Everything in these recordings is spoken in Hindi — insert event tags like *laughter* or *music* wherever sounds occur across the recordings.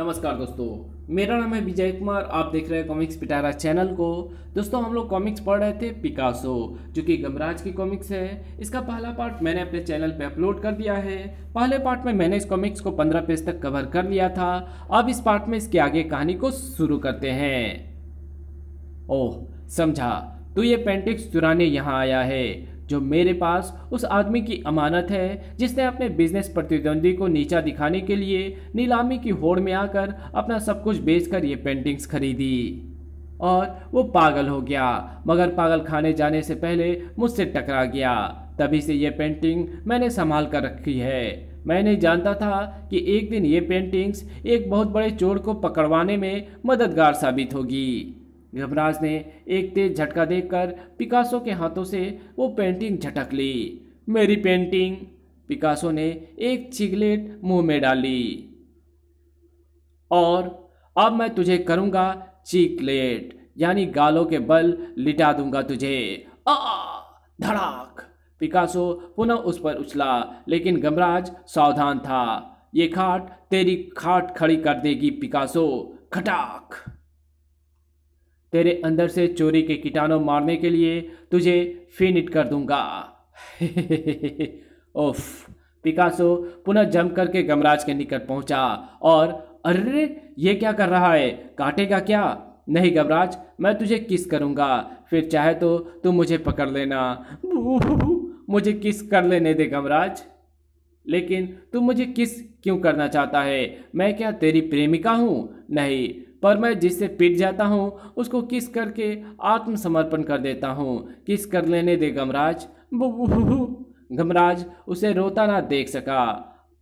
नमस्कार दोस्तों मेरा नाम है विजय कुमार आप देख रहे हैं कॉमिक्स पिटारा चैनल को दोस्तों हम लोग कॉमिक्स पढ़ रहे थे पिकासो जो कि गमराज की कॉमिक्स है इसका पहला पार्ट मैंने अपने चैनल पे अपलोड कर दिया है पहले पार्ट में मैंने इस कॉमिक्स को पंद्रह पेज तक कवर कर लिया था अब इस पार्ट में इसके आगे कहानी को शुरू करते हैं ओह समझा तो ये पेंटिक्स चुराने यहाँ आया है जो मेरे पास उस आदमी की अमानत है जिसने अपने बिजनेस प्रतिद्वंदी को नीचा दिखाने के लिए नीलामी की होड़ में आकर अपना सब कुछ बेचकर ये पेंटिंग्स खरीदी और वो पागल हो गया मगर पागल खाने जाने से पहले मुझसे टकरा गया तभी से ये पेंटिंग मैंने संभाल कर रखी है मैं नहीं जानता था कि एक दिन ये पेंटिंग्स एक बहुत बड़े चोर को पकड़वाने में मददगार साबित होगी यमराज ने एक तेज झटका देखकर पिकासो के हाथों से वो पेंटिंग झटक ली मेरी पेंटिंग पिकासो ने एक चिगलेट मुंह में डाली और अब मैं तुझे करूंगा चिकलेट यानी गालों के बल लिटा दूंगा तुझे आ धड़ाक पिकासो पुनः उस पर उछला लेकिन गमराज सावधान था ये खाट तेरी खाट खड़ी कर देगी पिकासो खटाक तेरे अंदर से चोरी के कीटाणु मारने के लिए तुझे फिनिट कर दूंगा ओफ *laughs* पिकासो पुनः जम करके गमराज के निकट पहुंचा और अरे ये क्या कर रहा है काटेगा क्या नहीं गमराज मैं तुझे किस करूंगा फिर चाहे तो तुम मुझे पकड़ लेना *laughs* मुझे किस कर लेने दे गमराज लेकिन तुम मुझे किस क्यों करना चाहता है मैं क्या तेरी प्रेमिका हूँ नहीं पर मैं जिससे पिट जाता हूँ उसको किस करके आत्मसमर्पण कर देता हूँ किस कर लेने दे गमराज गमराज उसे रोता ना देख सका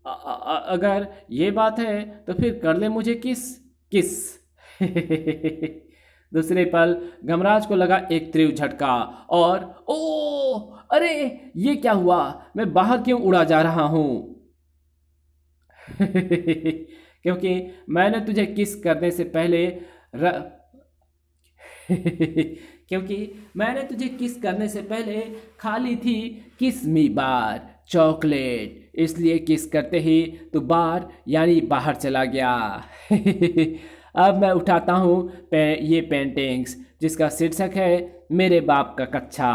अ, अ, अगर ये बात है तो फिर कर ले मुझे किस किस *laughs* दूसरे पल गमराज को लगा एक त्रिव झटका और ओ अरे ये क्या हुआ मैं बाहर क्यों उड़ा जा रहा हूं *laughs* क्योंकि मैंने तुझे किस करने से पहले र... *laughs* क्योंकि मैंने तुझे किस करने से पहले खा ली थी किस मी बार चॉकलेट इसलिए किस करते ही तो बार यानी बाहर चला गया *laughs* अब मैं उठाता हूँ पे, ये पेंटिंग्स जिसका शीर्षक है मेरे बाप का कच्चा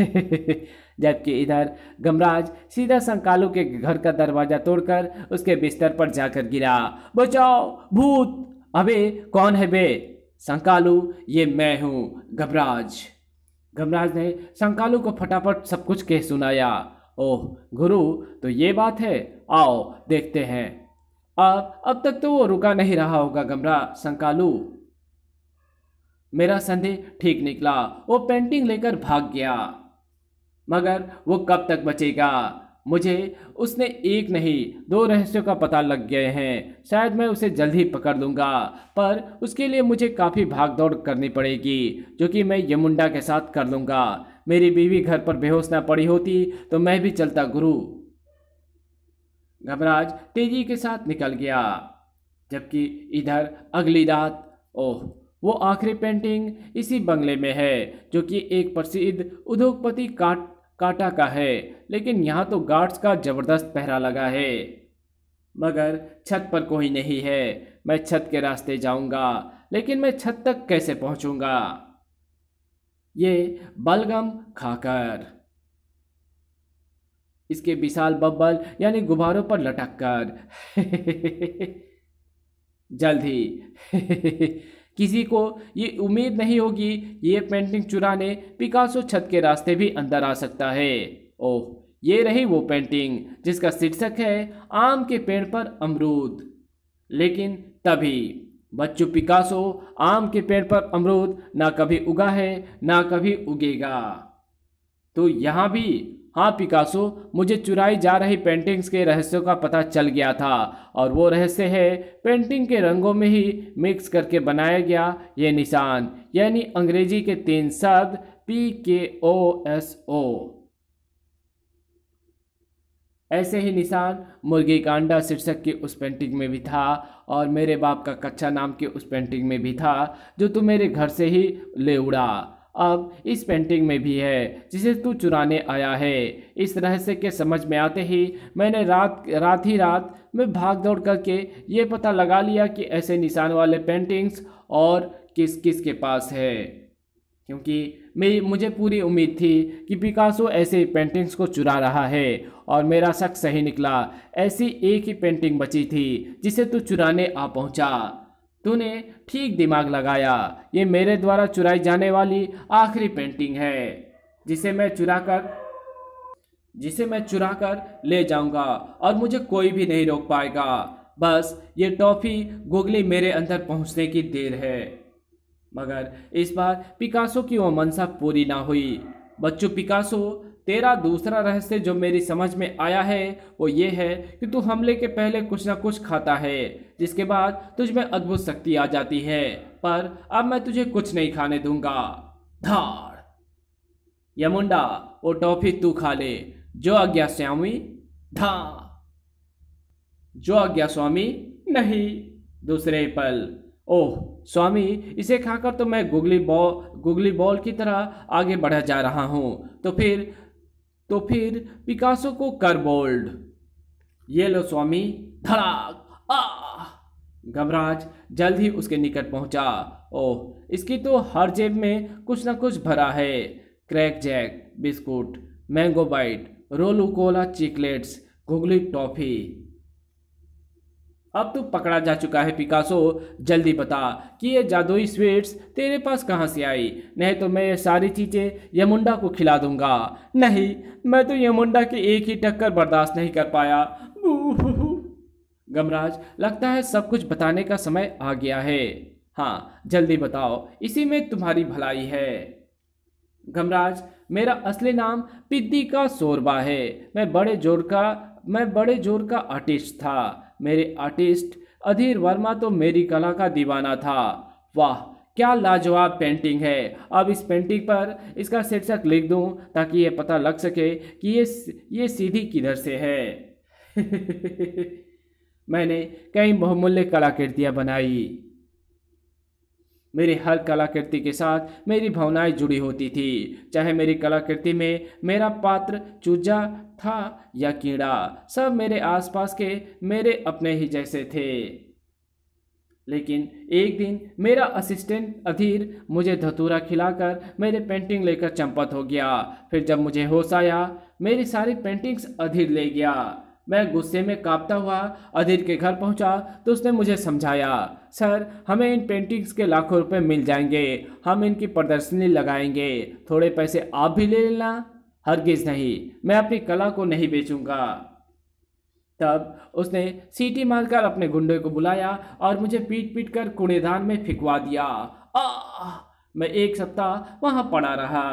*laughs* जबकि इधर गमराज सीधा संकालू के घर का दरवाजा तोड़कर उसके बिस्तर पर जाकर गिरा बचाओ भूत अबे कौन है बे संकालू ये मैं हूँ गमराज गमराज ने संकालू को फटाफट सब कुछ कह सुनाया ओह गुरु तो ये बात है आओ देखते हैं अब अब तक तो वो रुका नहीं रहा होगा गमरा संकालू मेरा संदेह ठीक निकला वो पेंटिंग लेकर भाग गया मगर वो कब तक बचेगा मुझे उसने एक नहीं दो रहस्यों का पता लग गए हैं शायद मैं उसे जल्द ही पकड़ लूँगा पर उसके लिए मुझे काफ़ी भाग दौड़ करनी पड़ेगी जो कि मैं यमुंडा के साथ कर लूँगा मेरी बीवी घर पर बेहोश ना पड़ी होती तो मैं भी चलता गुरु घबराज तेजी के साथ निकल गया जबकि इधर अगली रात ओह वो आखिरी पेंटिंग इसी बंगले में है जो कि एक प्रसिद्ध उद्योगपति काट काटा का है लेकिन यहाँ तो गार्ड्स का ज़बरदस्त पहरा लगा है मगर छत पर कोई नहीं है मैं छत के रास्ते जाऊंगा लेकिन मैं छत तक कैसे पहुंचूंगा ये बलगम खाकर इसके विशाल बब्बल यानी गुब्बारों पर लटक कर *laughs* जल्द ही *laughs* किसी को ये उम्मीद नहीं होगी ये पेंटिंग चुराने पिकासो छत के रास्ते भी अंदर आ सकता है ओह ये रही वो पेंटिंग जिसका शीर्षक है आम के पेड़ पर अमरूद लेकिन तभी बच्चों पिकासो आम के पेड़ पर अमरूद ना कभी उगा है ना कभी उगेगा तो यहाँ भी हाँ पिकासो मुझे चुराई जा रही पेंटिंग्स के रहस्यों का पता चल गया था और वो रहस्य है पेंटिंग के रंगों में ही मिक्स करके बनाया गया ये निशान यानी अंग्रेजी के तीन शब्द पी के ओ एस ओ ऐसे ही निशान मुर्गी का अंडा शीर्षक की उस पेंटिंग में भी था और मेरे बाप का कच्चा नाम की उस पेंटिंग में भी था जो तू मेरे घर से ही ले उड़ा अब इस पेंटिंग में भी है जिसे तू चुराने आया है इस रहस्य के समझ में आते ही मैंने रात रात ही रात में भाग दौड़ करके ये पता लगा लिया कि ऐसे निशान वाले पेंटिंग्स और किस किस के पास है क्योंकि मेरी मुझे पूरी उम्मीद थी कि पिकासो ऐसे पेंटिंग्स को चुरा रहा है और मेरा शक सही निकला ऐसी एक ही पेंटिंग बची थी जिसे तू चुराने आ पहुँचा तूने ठीक दिमाग लगाया ये मेरे द्वारा चुराई जाने वाली आखिरी पेंटिंग है जिसे मैं चुरा कर जिसे मैं चुरा कर ले जाऊंगा और मुझे कोई भी नहीं रोक पाएगा बस ये टॉफी गुगली मेरे अंदर पहुंचने की देर है मगर इस बार पिकासो की वो मनसा पूरी ना हुई बच्चों पिकासो तेरा दूसरा रहस्य जो मेरी समझ में आया है वो ये है कि तू हमले के पहले कुछ ना कुछ खाता है जिसके बाद में अद्भुत शक्ति आ जाती है पर अब मैं तुझे कुछ नहीं खाने दूंगा धार यमुंडा वो टॉफी तू खा ले जो आज्ञा स्वामी धा जो आज्ञा स्वामी नहीं दूसरे पल ओह स्वामी इसे खाकर तो मैं गुगली बॉल गुगली बॉल की तरह आगे बढ़ा जा रहा हूँ तो फिर तो फिर पिकासो को कर बोल्ड ये लो स्वामी धड़ाक गमराज जल्द ही उसके निकट पहुंचा ओह इसकी तो हर जेब में कुछ ना कुछ भरा है Crackjack biscuit Mango Bite Rola Cola Chiclets Googly toffee अब तो पकड़ा जा चुका है पिकासो जल्दी बता कि ये जादुई स्वीट्स तेरे पास कहाँ से आई नहीं तो मैं ये सारी चीज़ें यमुंडा को खिला दूंगा नहीं मैं तो यमुंडा की एक ही टक्कर बर्दाश्त नहीं कर पाया गमराज लगता है सब कुछ बताने का समय आ गया है हाँ जल्दी बताओ इसी में तुम्हारी भलाई है गमराज मेरा असली नाम पिद्दी का सोरबा है मैं बड़े जोर का मैं बड़े जोर का आर्टिस्ट था मेरे आर्टिस्ट अधीर वर्मा तो मेरी कला का दीवाना था वाह क्या लाजवाब पेंटिंग है अब इस पेंटिंग पर इसका शीर्षक लिख दूं ताकि ये पता लग सके कि ये ये सीढ़ी किधर से है *laughs* मैंने कई बहुमूल्य कलाकृतियाँ बनाई मेरी हर कलाकृति के साथ मेरी भावनाएं जुड़ी होती थी चाहे मेरी कलाकृति में मेरा पात्र चूजा था या कीड़ा सब मेरे आसपास के मेरे अपने ही जैसे थे लेकिन एक दिन मेरा असिस्टेंट अधीर मुझे धतूरा खिलाकर मेरे पेंटिंग लेकर चंपत हो गया फिर जब मुझे होश आया मेरी सारी पेंटिंग्स अधीर ले गया मैं गुस्से में कांपता हुआ अधीर के घर पहुंचा तो उसने मुझे समझाया सर हमें इन पेंटिंग्स के लाखों रुपए मिल जाएंगे हम इनकी प्रदर्शनी लगाएंगे थोड़े पैसे आप भी ले लेना हरगिज नहीं मैं अपनी कला को नहीं बेचूंगा तब उसने सीटी मारकर अपने गुंडे को बुलाया और मुझे पीट पीट कर कूड़ेदान में फिकवा दिया आ, मैं एक सप्ताह वहाँ पड़ा रहा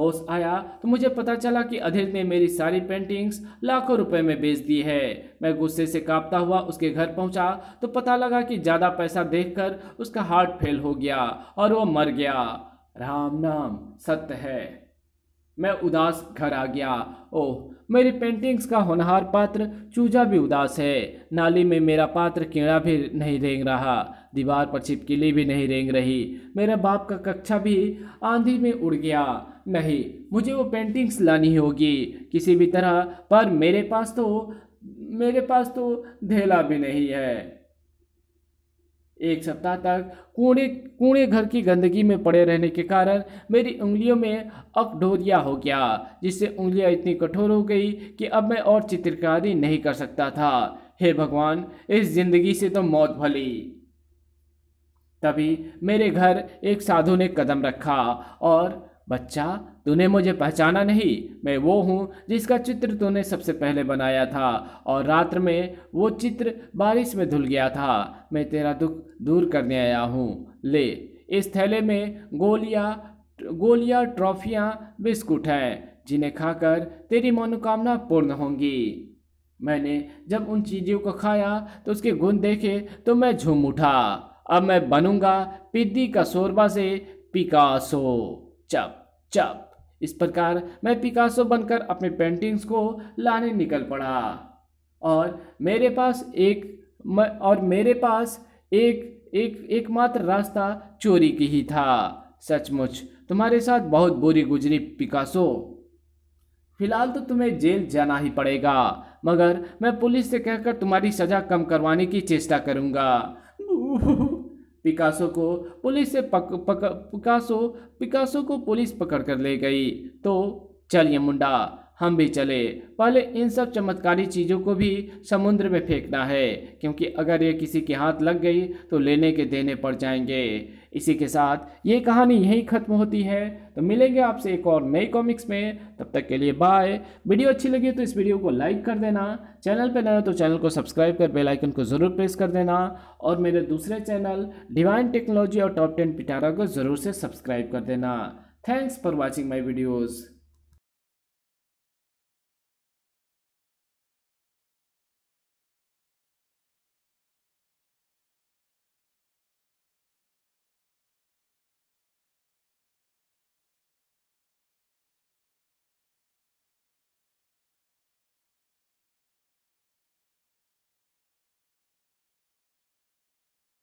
होश आया तो मुझे पता चला कि अधीर ने मेरी सारी पेंटिंग्स लाखों रुपए में बेच दी है मैं गुस्से से कांपता हुआ उसके घर पहुंचा तो पता लगा कि ज़्यादा पैसा देखकर उसका हार्ट फेल हो गया और वो मर गया राम नाम सत्य है मैं उदास घर आ गया ओह मेरी पेंटिंग्स का होनहार पात्र चूजा भी उदास है नाली में मेरा पात्र कीड़ा भी नहीं रेंग रहा दीवार पर छिपकिली भी नहीं रेंग रही मेरा बाप का कक्षा भी आंधी में उड़ गया नहीं मुझे वो पेंटिंग्स लानी होगी किसी भी तरह पर मेरे पास तो मेरे पास तो ढेला भी नहीं है एक सप्ताह तक कूड़े कूड़े घर की गंदगी में पड़े रहने के कारण मेरी उंगलियों में अपडोरिया हो गया जिससे उंगलियां इतनी कठोर हो गई कि अब मैं और चित्रकारी नहीं कर सकता था हे भगवान इस जिंदगी से तो मौत भली तभी मेरे घर एक साधु ने कदम रखा और बच्चा तूने मुझे पहचाना नहीं मैं वो हूँ जिसका चित्र तूने सबसे पहले बनाया था और रात्र में वो चित्र बारिश में धुल गया था मैं तेरा दुख दूर करने आया हूँ ले इस थैले में गोलियाँ गोलियाँ ट्रॉफियाँ बिस्कुट हैं जिन्हें खाकर तेरी मनोकामना पूर्ण होंगी मैंने जब उन चीज़ों को खाया तो उसके गुण देखे तो मैं झूम उठा अब मैं बनूंगा पिद्दी का शोरबा से पिकासो चप चप इस प्रकार मैं पिकासो बनकर अपने पेंटिंग्स को लाने निकल पड़ा और मेरे पास एक म, और मेरे पास एक एक एकमात्र रास्ता चोरी की ही था सचमुच तुम्हारे साथ बहुत बुरी गुजरी पिकासो फिलहाल तो तुम्हें जेल जाना ही पड़ेगा मगर मैं पुलिस से कहकर तुम्हारी सज़ा कम करवाने की चेष्टा करूँगा पिकासो को पुलिस से पक, पक, पिकासो पिकासो को पुलिस पकड़ कर ले गई तो चलिए मुंडा हम भी चले पहले इन सब चमत्कारी चीज़ों को भी समुद्र में फेंकना है क्योंकि अगर ये किसी के हाथ लग गई तो लेने के देने पड़ जाएंगे इसी के साथ ये कहानी यहीं ख़त्म होती है तो मिलेंगे आपसे एक और नई कॉमिक्स में तब तक के लिए बाय वीडियो अच्छी लगी तो इस वीडियो को लाइक कर देना चैनल पर नया तो चैनल को सब्सक्राइब कर बेल आइकन को ज़रूर प्रेस कर देना और मेरे दूसरे चैनल डिवाइन टेक्नोलॉजी और टॉप टेन पिटारा को ज़रूर से सब्सक्राइब कर देना thanks for watching my videos